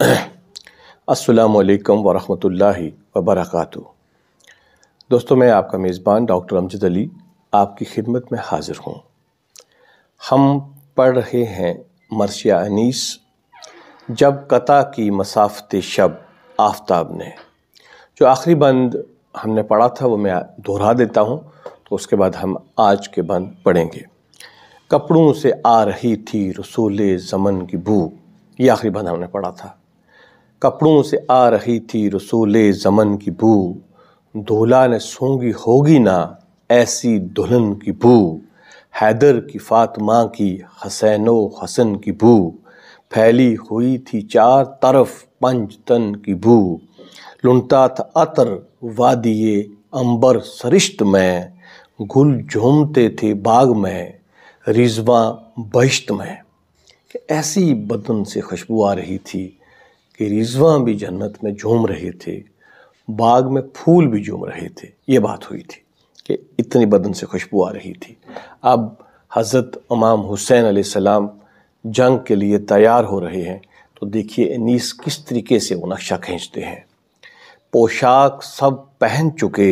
अस्सलाम वालेकुम वरहमतुल्लाहि वबरकातु दोस्तों मैं आपका मेज़बान डॉक्टर अमजद अली आपकी खिदमत में हाज़िर हूँ हम पढ़ रहे हैं मरसिया अनीस जब कता की मसाफत शब आफ्ताब ने जो आखिरी बंद हमने पढ़ा था वो मैं दोहरा देता हूँ तो उसके बाद हम आज के बंद पढ़ेंगे कपड़ों से आ रही थी रसूल ज़मन की बू ये आखिरी बंद हमने पढ़ा था कपड़ों से आ रही थी रसोले ज़मन की बू दूल्हा ने सोंगी होगी ना ऐसी दुल्हन की बू हैदर की फातमा की हसैनो हसन की बू फैली हुई थी चार तरफ पंच तन की बू लुंटा था अतर वादिये अंबर सरिश्त में गुल झूमते थे बाग में रिजवा बहिश्त में ऐसी बदन से खुशबू आ रही थी कि रिजवा भी जन्नत में झूम रहे थे बाग में फूल भी झूम रहे थे ये बात हुई थी कि इतनी बदन से खुशबू आ रही थी अब हज़रत इमाम हुसैन सलाम जंग के लिए तैयार हो रहे हैं तो देखिए अनीस किस तरीके से वो नक्शा खींचते हैं पोशाक सब पहन चुके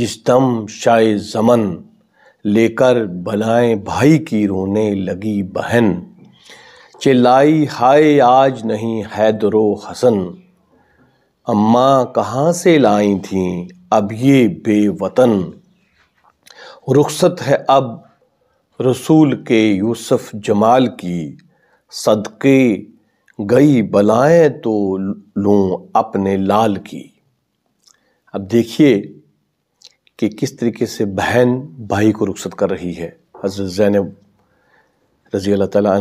जिस दम शाय ज़मन लेकर बलाएं भाई की रोने लगी बहन चिल्लाई हाय आज नहीं हैदरो हसन अम्मा कहाँ से लाई थी अब ये बेवतन रुखसत है अब रसूल के यूसुफ जमाल की सदके गई बलाएं तो लूँ अपने लाल की अब देखिए कि किस तरीके से बहन भाई को रुखसत कर रही है हज़रत ज़ैनब रज़ी अल्लाह तला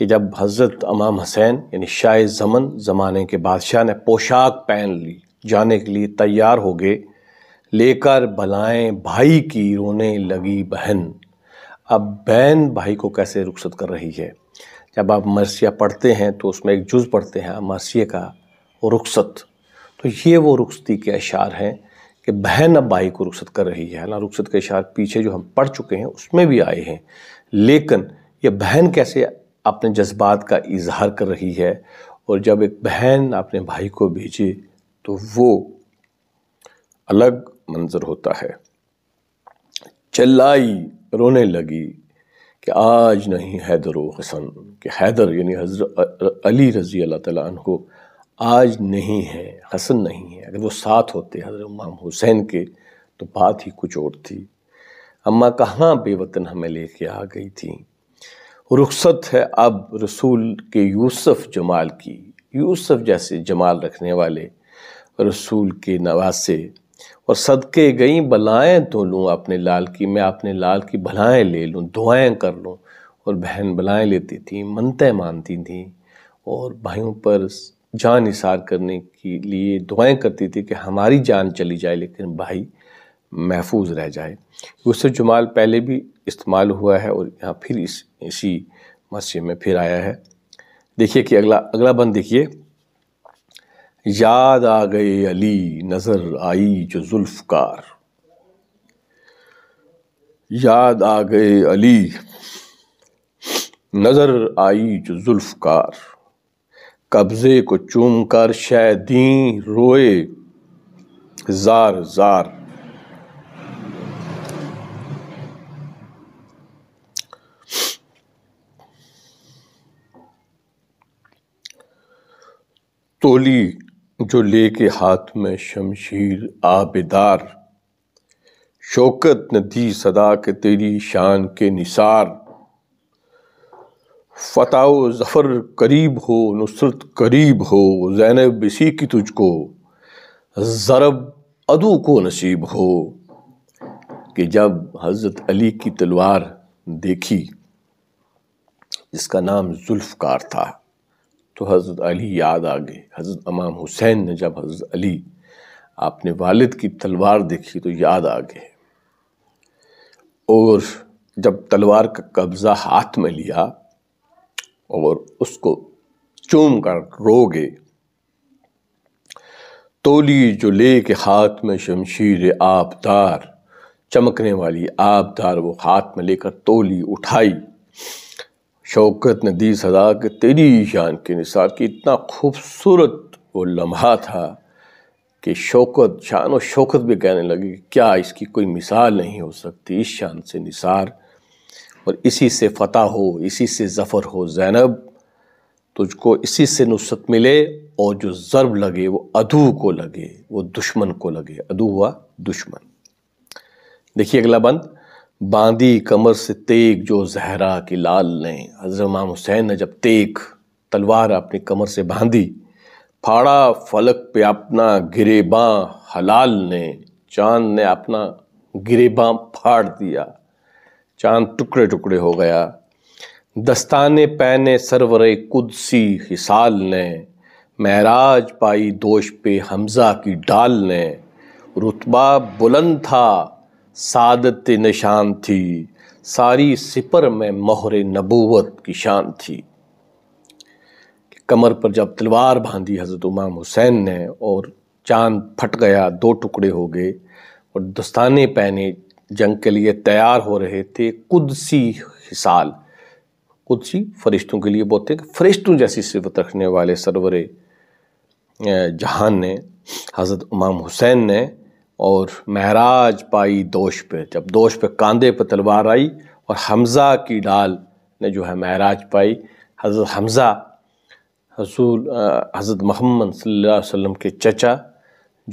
कि जब हज़रत अमाम हसैन यानी शाह ज़मन ज़माने के बादशाह ने पोशाक पहन ली जाने के लिए तैयार हो गए लेकर भलाएं भाई की रोने लगी बहन अब बहन भाई को कैसे रुखसत कर रही है जब आप मरसिया पढ़ते हैं तो उसमें एक जुज़ पढ़ते हैं मरसिया का रुखसत तो ये वो रुखसती के अशार हैं कि बहन अब भाई को रुखसत कर रही है ना रुखसत के अशार पीछे जो हम पढ़ चुके हैं उसमें भी आए हैं लेकिन ये बहन कैसे अपने जज्बात का इजहार कर रही है और जब एक बहन अपने भाई को भेजे तो वो अलग मंज़र होता है चिल्लाई रोने लगी कि आज नहीं हैदर हसन कि हैदर यानी हजरत अली रज़ी अल्लाह को आज नहीं है हसन नहीं है अगर वो साथ होते हजरत इमाम हुसैन के तो बात ही कुछ और थी अम्मा कहाँ बेवतन हमें लेके आ गई थी रुखसत है अब रसूल के यूसुफ जमाल की यूसुफ जैसे जमाल रखने वाले रसूल के नवासे और सदके गई बलाएँ तो लूँ अपने लाल की मैं अपने लाल की भलाएँ ले लूँ दुआएँ कर लूँ और बहन बलाएँ लेती थी मनतें मानती थी और भाइयों पर जान इसार करने के लिए दुआएं करती थी कि हमारी जान चली जाए लेकिन भाई महफूज रह जाए यूसुफ जमाल पहले भी इस्तेमाल हुआ है और यहाँ फिर इस इसी मस्जिद में फिर आया है देखिए कि अगला अगला बंद देखिए याद आ गए अली नज़र आई जो जुल्फ़कार याद आ गए अली नज़र आई जो जुल्फ़कार कब्ज़े को चूम कर शैदी रोए जार जार तोली जो ले के हाथ में शमशीर आबेदार शौकत न दी सदा के तेरी शान के निसार फताओ ज़फ़र करीब हो नुसरत करीब हो जैनब इसी की तुझको ज़रब अदू को नसीब हो कि जब हज़रत अली की तलवार देखी जिसका नाम जुल्फकार था तो हज़रत अली याद आ गए हज़रत अमाम हुसैन ने जब हज़रत अली आपने वालिद की तलवार देखी तो याद आ गए और जब तलवार का कब्ज़ा हाथ में लिया और उसको चूम कर रो गए तोली जो ले के हाथ में शमशीर आबदार चमकने वाली आबदार वो हाथ में लेकर तोली उठाई शौकत ने दी सदा के तेरी शान के निसार की इतना खूबसूरत वो लम्हा था कि शौकत शान और शौकत भी कहने लगी कि क्या इसकी कोई मिसाल नहीं हो सकती इस शान से निसार और इसी से फतह हो इसी से ज़फ़र हो जैनब तुझको इसी से नुसत मिले और जो ज़रब लगे वो अधू को लगे वो दुश्मन को लगे अधू हुआ दुश्मन देखिए अगला बंद बांधी कमर से तेग जो जहरा की लाल ने हजर इमाम हुसैन ने जब तेग तलवार अपनी कमर से बांधी फाड़ा फलक पे अपना गिरेबा हलाल ने चांद ने अपना गिरेबा फाड़ दिया चांद टुकड़े टुकड़े हो गया दस्ताने पहने सरवर कुदसी हिसाल ने महराज पाई दोष पे हमजा की डाल ने रुतबा बुलंद था सादत निशान थी सारी सिपर में मोहर नबूवत की शान थी कमर पर जब तलवार बांधी हज़रत उमाम हुसैन ने और चांद फट गया दो टुकड़े हो गए और दस्ताने पहने जंग के लिए तैयार हो रहे थे कुदसी हिसाल कुदसी फरिश्तों के लिए बोलते फरिश्तों जैसी सिफत रखने वाले सरवर जहान ने हज़रत उमाम हुसैन ने और महराज पाई दोष पे जब दोष पे कांधे पर तलवार आई और हमज़ा की डाल ने जो है महराज पाई हज़रत हमज़ा हसूल हज़रत मोहम्मद सल्लल्लाहु अलैहि वसल्लम के चचा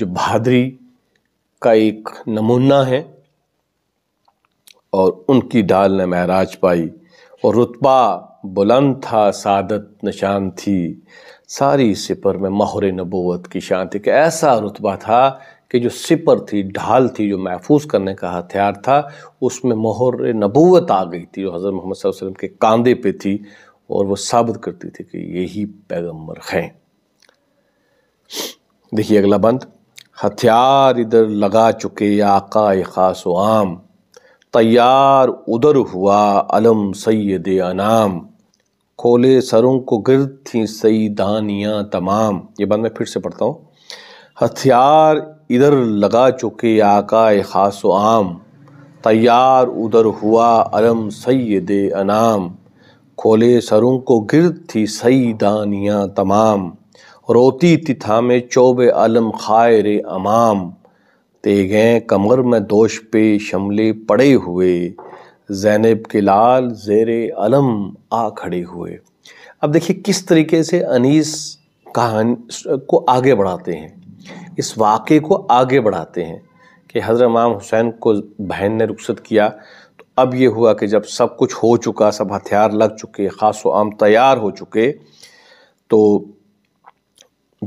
जो बहादरी का एक नमूना है और उनकी डाल ने महराज पाई और रुतबा बुलंद था सादत निशान थी सारी सिपर में महर नबोवत की शांति का कि ऐसा रुतबा था कि जो सिपर थी ढाल थी जो महफूज करने का हथियार था उसमें मोहर नबूवत आ गई थी जो हज़रत मोहम्मद वसल्लम के कांधे पे थी और वो साबित करती थी कि यही पैगम्बर हैं देखिए अगला बंद हथियार इधर लगा चुके आका खास आम तैयार उधर हुआ अलम सैद अनाम खोले सरों को गिरद थी सईदानियाँ तमाम ये बंद मैं फिर से पढ़ता हूँ हथियार इधर लगा चुके आकाए खास आम तैयार उधर हुआ अलम सैद अनाम खोले सरों को गिर थी सई दानियाँ तमाम रोती थी में चौब अलम खायर अमाम तेगें कमर में दोष पे शमले पड़े हुए जैनब के लाल जेर अलम आ खड़े हुए अब देखिए किस तरीके से अनीस कहानी को आगे बढ़ाते हैं इस वाक़े को आगे बढ़ाते हैं कि हज़रत इमाम हुसैन को बहन ने रुखसत किया तो अब ये हुआ कि जब सब कुछ हो चुका सब हथियार लग चुके ख़ास आम तैयार हो चुके तो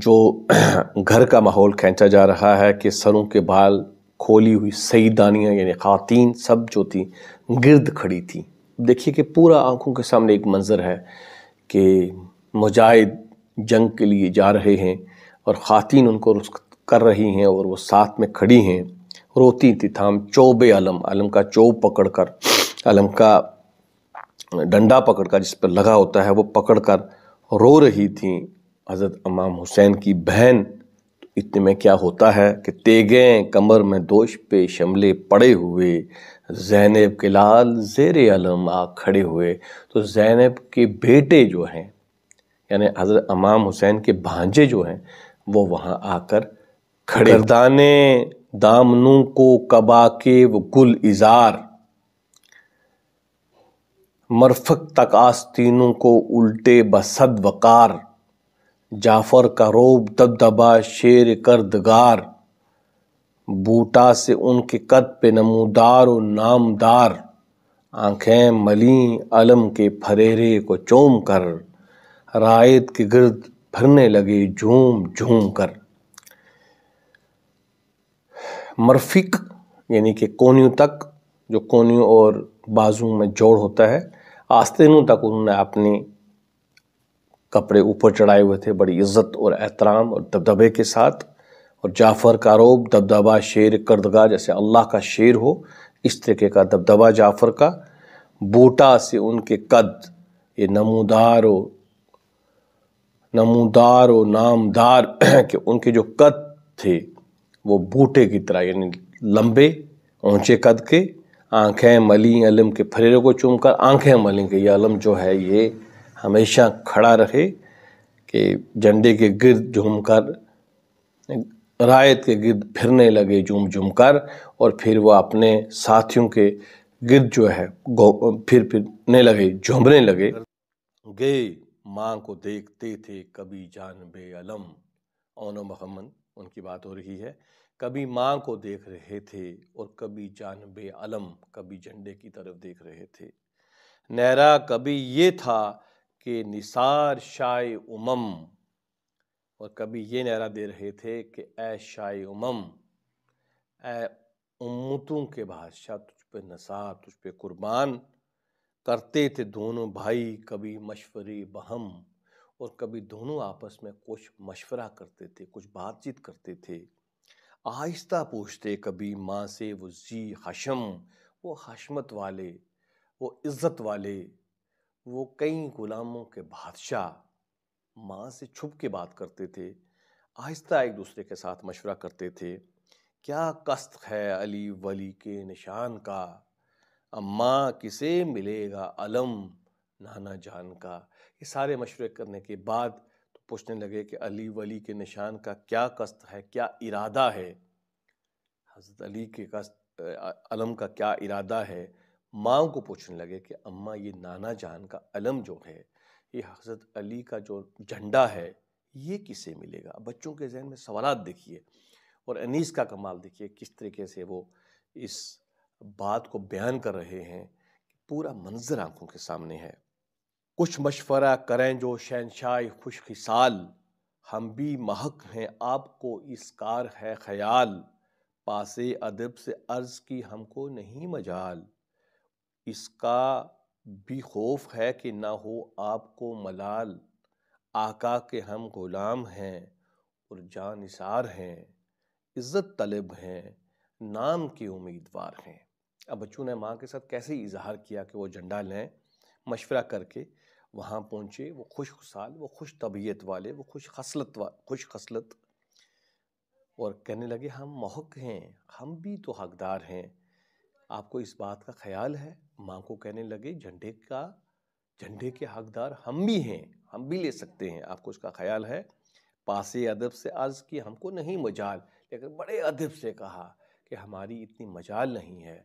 जो घर का माहौल खींचा जा रहा है कि सरों के बाल खोली हुई दानियाँ यानी ख़वातीन सब जो थी गिरद खड़ी थी देखिए कि पूरा आंखों के सामने एक मंज़र है कि मुजाहिद जंग के लिए जा रहे हैं और ख़ातिन उनको कर रही हैं और वो साथ में खड़ी हैं रोती थी थाम चौबे अलम अलम का चौब पकड़ कर अलम का डंडा पकड़ कर जिस पर लगा होता है वो पकड़ कर रो रही थी हज़रत अमाम हुसैन की बहन तो इतने में क्या होता है कि तेगें कमर में दोष पे शमले पड़े हुए जैनब के लाल जेर आलम आ खड़े हुए तो जैनब के बेटे जो हैं यानी हज़रत अमाम हुसैन के भांजे जो हैं वो वहां आकर खड़े दाने दामनू को के व गुल इजार मरफक तक आस्तीनों को उल्टे बसद वकार जाफर का रोब दबदबा शेर करदगार बूटा से उनके कद पे नमूदार और नामदार आंखें मली अलम के फरेरे को चोम कर रायत के गिर्द भरने लगे झूम झूम कर मर्फिक यानी कि कोनियों तक जो कोनियों और बाजू में जोड़ होता है आस्तीनों तक उन्होंने अपने कपड़े ऊपर चढ़ाए हुए थे बड़ी इज्जत और एहतराम और दबदबे के साथ और जाफ़र का रोब दबदबा शेर करदगा जैसे अल्लाह का शेर हो इस तरीके का दबदबा जाफ़र का बूटा से उनके कद ये नमोदार और नमूदार और नामदार के उनके जो कद थे वो बूटे की तरह यानी लंबे ऊंचे कद के आंखें मली अलम के फरेरों को चूमकर आंखें मली कि यह अलम जो है ये हमेशा खड़ा रहे कि झंडे के गिर्द झूम कर रायत के गिरद फिरने लगे झूम झूम कर और फिर वह अपने साथियों के गिरद जो है फिर फिरने लगे झूमने लगे गए माँ को देखते थे कभी जान बे अलम ओन मोहम्मद उनकी बात हो रही है कभी माँ को देख रहे थे और कभी जान बे अलम कभी झंडे की तरफ देख रहे थे नहरा कभी ये था कि निसार शाय उमम और कभी ये नहरा दे रहे थे कि ए शाय उमम ए उम्मतों के बादशाह तुझ पे नसार तुझ पे कुर्बान करते थे दोनों भाई कभी मशवरे बहम और कभी दोनों आपस में कुछ मशवरा करते थे कुछ बातचीत करते थे आहिस्ता पूछते कभी माँ से वो जी हशम वो हशमत वाले वो इज़्ज़त वाले वो कई ग़ुलामों के बादशाह माँ से छुप के बात करते थे आहिस्ता एक दूसरे के साथ मशवरा करते थे क्या कस्त है अली वली के निशान का अम्मा किसे मिलेगा अलम नाना जान का ये सारे मशवरे करने के बाद तो पूछने लगे कि अली वली के निशान का क्या कस्त है क्या इरादा है हज़रत अली के कस्त अलम का क्या इरादा है माँ को पूछने लगे कि अम्मा ये नाना जान का अलम जो है ये हज़रत अली का जो झंडा है ये किसे मिलेगा बच्चों के जहन में सवाल देखिए और अनीस का कमाल देखिए किस तरीके से वो इस बात को बयान कर रहे हैं पूरा मंजर आंखों के सामने है कुछ मशवरा करें जो शहनशाह खुश खिसाल हम भी महक हैं आपको इस कार है ख्याल पासे अदब से अर्ज की हमको नहीं मजाल इसका भी खौफ है कि ना हो आपको मलाल आका के हम गुलाम हैं और जानिसार हैं इज़्ज़त तलब हैं नाम के उम्मीदवार हैं अब बच्चों ने माँ के साथ कैसे इजहार किया कि वो झंडा लें मशवरा करके वहाँ पहुँचे वो खुश खुशहाल वो खुश तबीयत वाले वो खुश खसलत वा खुश खसलत और कहने लगे हम महक हैं हम भी तो हकदार हैं आपको इस बात का ख्याल है माँ को कहने लगे झंडे का झंडे के हकदार हम भी हैं हम भी ले सकते हैं आपको इसका ख्याल है पास अदब से अर्ज़ की हमको नहीं मजाल लेकिन बड़े अदब से कहा कि हमारी इतनी मजाल नहीं है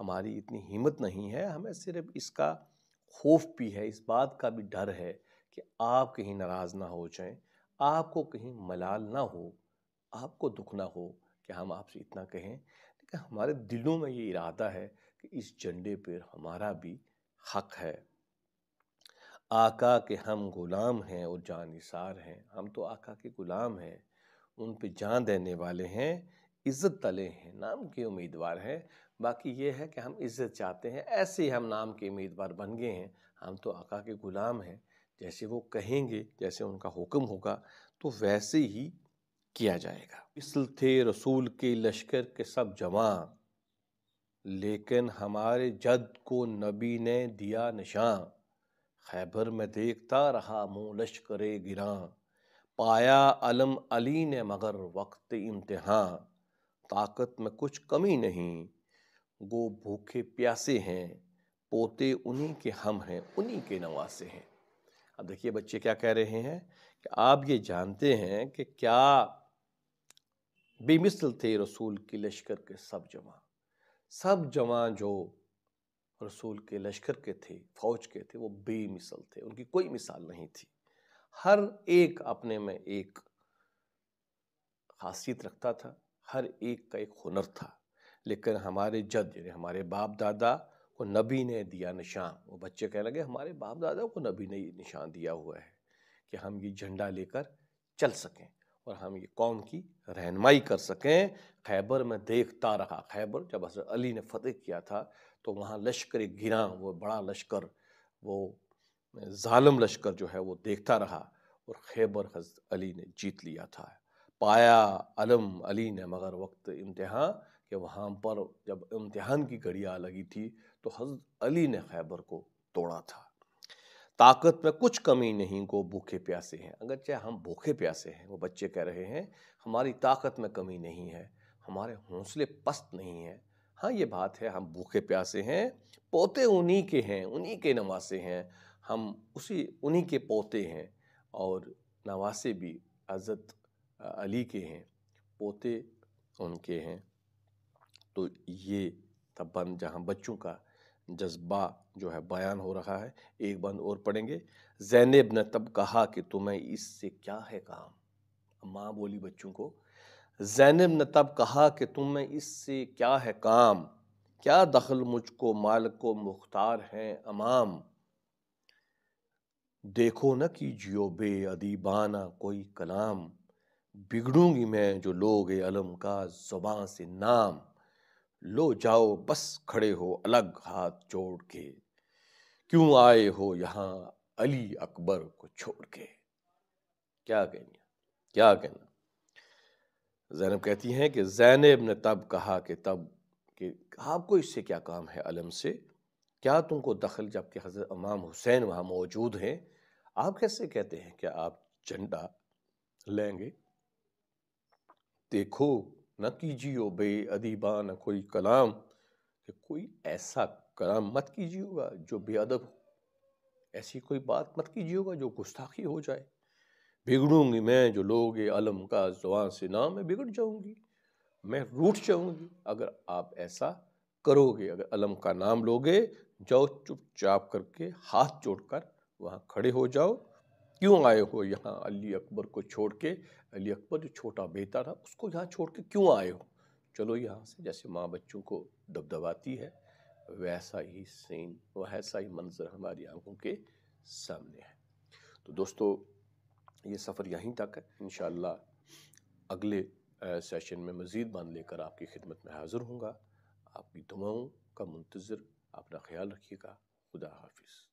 हमारी इतनी हिम्मत नहीं है हमें सिर्फ इसका खौफ भी है इस बात का भी डर है कि आप कहीं नाराज़ ना हो जाएं आपको कहीं मलाल ना हो आपको दुख ना हो कि हम आपसे इतना कहें लेकिन हमारे दिलों में ये इरादा है कि इस झंडे पर हमारा भी हक है आका के हम गुलाम हैं और जानिसार हैं हम तो आका के गुलाम हैं उन पे जान देने वाले हैं इज्जत तले हैं नाम के उम्मीदवार हैं बाकी ये है कि हम इज्जत चाहते हैं ऐसे ही हम नाम के उम्मीदवार बन गए हैं हम तो आका के ग़ुलाम हैं जैसे वो कहेंगे जैसे उनका हुक्म होगा तो वैसे ही किया जाएगा इसल थे रसूल के लश्कर के सब जमा लेकिन हमारे जद को नबी ने दिया निशान खैबर में देखता रहा मुँह लश्कर गिरा पाया अलम अली ने मगर वक्त इम्तहान ताकत में कुछ कमी नहीं वो भूखे प्यासे हैं पोते उन्हीं के हम हैं उन्हीं के नवासे हैं अब देखिए बच्चे क्या कह रहे हैं कि आप ये जानते हैं कि क्या बेमिसल थे रसूल के लश्कर के सब जमा सब जमा जो रसूल के लश्कर के थे फौज के थे वो बेमिसल थे उनकी कोई मिसाल नहीं थी हर एक अपने में एक खासियत रखता था हर एक का एक हुनर था लेकिन हमारे जद यानी हमारे बाप दादा को नबी ने दिया निशान वो बच्चे कहने लगे हमारे बाप दादा को नबी ने ये निशान दिया हुआ है कि हम ये झंडा लेकर चल सकें और हम ये कौम की रहनमाई कर सकें खैबर में देखता रहा खैबर जब हजरत अली ने फतेह किया था तो वहाँ लश्कर गिरा वो बड़ा लश्कर वो ालम लश्कर जो है वो देखता रहा और खैबर हजरत अली ने जीत लिया था पाया अलम अली ने मगर वक्त इम्तहान के वहाँ पर जब इम्तहान की घड़िया लगी थी तो हजरत अली ने खैबर को तोड़ा था ताकत में कुछ कमी नहीं को भूखे प्यासे हैं अगर चाहे हम भूखे प्यासे हैं वो बच्चे कह रहे हैं हमारी ताकत में कमी नहीं है हमारे हौसले पस्त नहीं हैं हाँ ये बात है हम भूखे प्यासे हैं पोते उन्हीं के हैं उन्हीं के नवासे हैं हम उसी उन्हीं के पोते हैं और नवासे भी हजरत अली के हैं पोते उनके हैं तो ये बंद जहाँ बच्चों का जज्बा जो है बयान हो रहा है एक बंद और पढ़ेंगे जैनब ने तब कहा कि तुम्हें इससे क्या है काम माँ बोली बच्चों को जैनब ने तब कहा कि तुम्हें इससे क्या है काम क्या दखल मुझको माल को मुख्तार हैं अमाम देखो न कीजियो बे अदीबाना कोई कलाम बिगड़ूंगी मैं जो लोग अलम का जुबान से नाम लो जाओ बस खड़े हो अलग हाथ जोड़ के क्यों आए हो यहाँ अली अकबर को छोड़ के क्या कहनी क्या कहना जैनब कहती हैं कि जैनब ने तब कहा कि तब कि आपको इससे क्या काम है अलम से क्या तुमको दखल जबकि हज़रत इमाम हुसैन वहाँ मौजूद हैं आप कैसे कहते हैं कि आप झंडा लेंगे देखो न कीजियो बे अदीबा न कोई कलाम कि कोई ऐसा कलाम मत कीजिएगा जो बेअदब हो ऐसी कोई बात मत कीजिएगा जो गुस्ताखी हो जाए बिगड़ूंगी मैं जो लोग आलम का जुबान से नाम मैं बिगड़ जाऊंगी मैं रूठ जाऊंगी अगर आप ऐसा करोगे अगर अलम का नाम लोगे जाओ चुपचाप करके हाथ जोड़कर वहाँ खड़े हो जाओ क्यों आए हो यहाँ अली अकबर को छोड़ के अली अकबर जो छोटा बेटा था उसको यहाँ छोड़ के क्यों आए हो चलो यहाँ से जैसे माँ बच्चों को दबदबाती है वैसा ही सीन वैसा ही मंजर हमारी आंखों के सामने है तो दोस्तों ये सफ़र यहीं तक है इन अगले सेशन में मज़ीद बांध लेकर आपकी खिदमत में हाज़िर हूँगा आपकी दुआओं का मंतजर अपना ख्याल रखिएगा खुदा हाफिज़